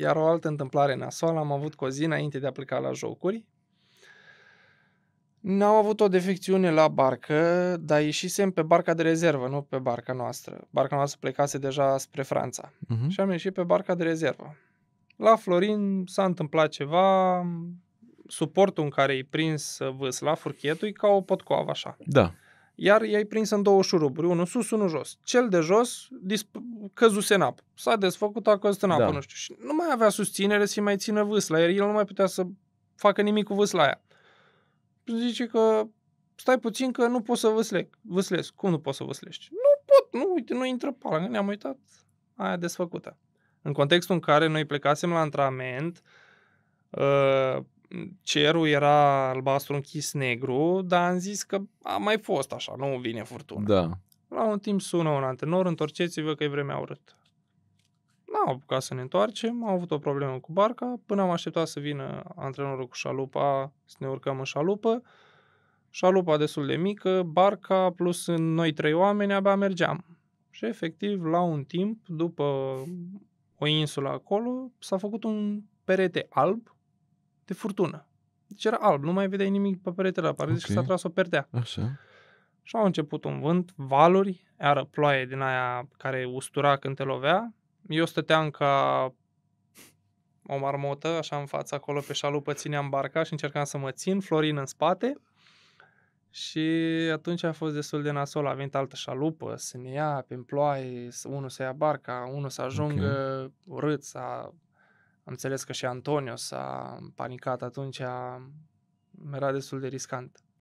Iar o altă întâmplare nasoală am avut cu o zi înainte de a pleca la jocuri. N-am avut o defecțiune la barcă, dar ieșisem pe barca de rezervă, nu pe barca noastră. Barca noastră plecase deja spre Franța uh-huh. și am ieșit pe barca de rezervă. La Florin s-a întâmplat ceva, suportul în care i prins vâsla, furchetul, e ca o potcoavă așa. Da. Iar i-ai prins în două șuruburi, unul sus, unul jos. Cel de jos disp- căzuse în apă. S-a desfăcut, a căzut în apă, da. nu știu. Și nu mai avea susținere să-i mai țină vâsla, iar el nu mai putea să facă nimic cu vâsla aia. Zice că stai puțin că nu pot să vâslec. vâslesc. Cum nu pot să vâslești? Nu pot, nu, uite, nu intră pala, ne-am uitat. Aia desfăcută. În contextul în care noi plecasem la antrenament, uh, cerul era albastru închis negru, dar am zis că a mai fost așa, nu vine furtuna. Da. La un timp sună un antrenor, întorceți-vă că e vremea urâtă. N-am apucat să ne întoarcem, am avut o problemă cu barca, până am așteptat să vină antrenorul cu șalupa, să ne urcăm în șalupă. Șalupa destul de mică, barca plus noi trei oameni abia mergeam. Și efectiv, la un timp, după o insulă acolo, s-a făcut un perete alb de furtună. Deci era alb, nu mai vedeai nimic pe peretele apare, deci okay. deci s-a tras o perdea. Așa. Și au început un vânt, valuri, iară ploaie din aia care ustura când te lovea. Eu stăteam ca o marmotă, așa în fața acolo pe șalupă, țineam barca și încercam să mă țin, Florin în spate. Și atunci a fost destul de nasol, a venit altă șalupă să ne ia pe ploaie, unul să ia barca, unul să ajungă okay. urât, s-a... am înțeles că și Antonio s-a panicat atunci, era destul de riscant.